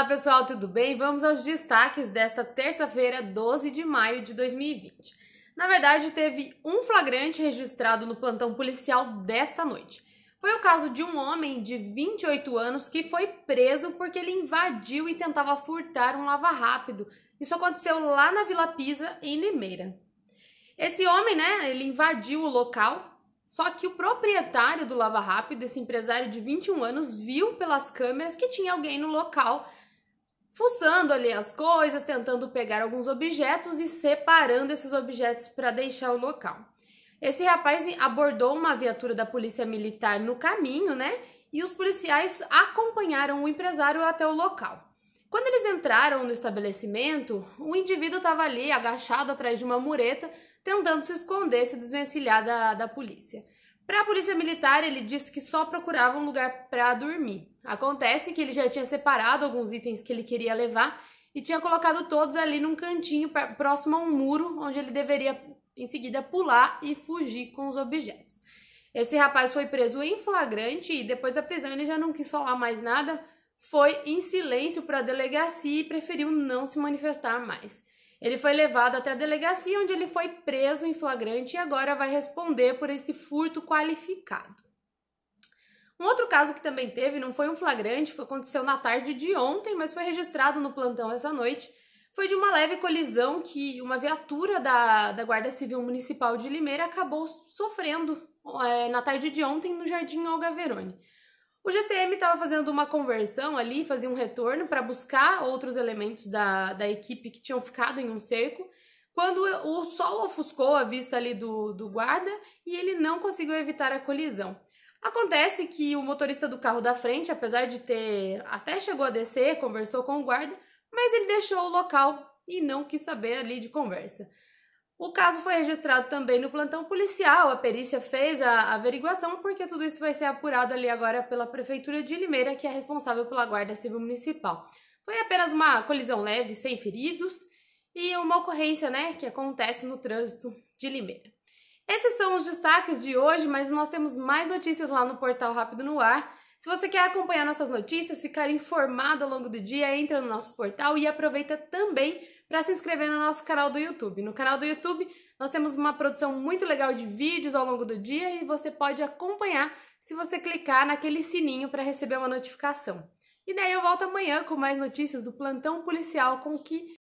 Olá pessoal, tudo bem? Vamos aos destaques desta terça-feira, 12 de maio de 2020. Na verdade, teve um flagrante registrado no plantão policial desta noite. Foi o caso de um homem de 28 anos que foi preso porque ele invadiu e tentava furtar um lava-rápido. Isso aconteceu lá na Vila Pisa, em Limeira. Esse homem, né, ele invadiu o local, só que o proprietário do Lava Rápido, esse empresário de 21 anos, viu pelas câmeras que tinha alguém no local fuçando ali as coisas, tentando pegar alguns objetos e separando esses objetos para deixar o local. Esse rapaz abordou uma viatura da polícia militar no caminho, né? E os policiais acompanharam o empresário até o local. Quando eles entraram no estabelecimento, o indivíduo estava ali agachado atrás de uma mureta, tentando se esconder, se desvencilhar da, da polícia. Para a polícia militar, ele disse que só procurava um lugar para dormir. Acontece que ele já tinha separado alguns itens que ele queria levar e tinha colocado todos ali num cantinho próximo a um muro, onde ele deveria em seguida pular e fugir com os objetos. Esse rapaz foi preso em flagrante e depois da prisão ele já não quis falar mais nada, foi em silêncio para a delegacia e preferiu não se manifestar mais. Ele foi levado até a delegacia, onde ele foi preso em flagrante e agora vai responder por esse furto qualificado. Um outro caso que também teve, não foi um flagrante, foi, aconteceu na tarde de ontem, mas foi registrado no plantão essa noite. Foi de uma leve colisão que uma viatura da, da Guarda Civil Municipal de Limeira acabou sofrendo é, na tarde de ontem no Jardim Olga Verone. O GCM estava fazendo uma conversão ali, fazia um retorno para buscar outros elementos da, da equipe que tinham ficado em um cerco, quando o sol ofuscou a vista ali do, do guarda e ele não conseguiu evitar a colisão. Acontece que o motorista do carro da frente, apesar de ter até chegou a descer, conversou com o guarda, mas ele deixou o local e não quis saber ali de conversa. O caso foi registrado também no plantão policial, a perícia fez a averiguação, porque tudo isso vai ser apurado ali agora pela Prefeitura de Limeira, que é responsável pela Guarda Civil Municipal. Foi apenas uma colisão leve, sem feridos, e uma ocorrência né, que acontece no trânsito de Limeira. Esses são os destaques de hoje, mas nós temos mais notícias lá no portal Rápido no Ar. Se você quer acompanhar nossas notícias, ficar informado ao longo do dia, entra no nosso portal e aproveita também para se inscrever no nosso canal do YouTube. No canal do YouTube, nós temos uma produção muito legal de vídeos ao longo do dia e você pode acompanhar se você clicar naquele sininho para receber uma notificação. E daí eu volto amanhã com mais notícias do plantão policial com que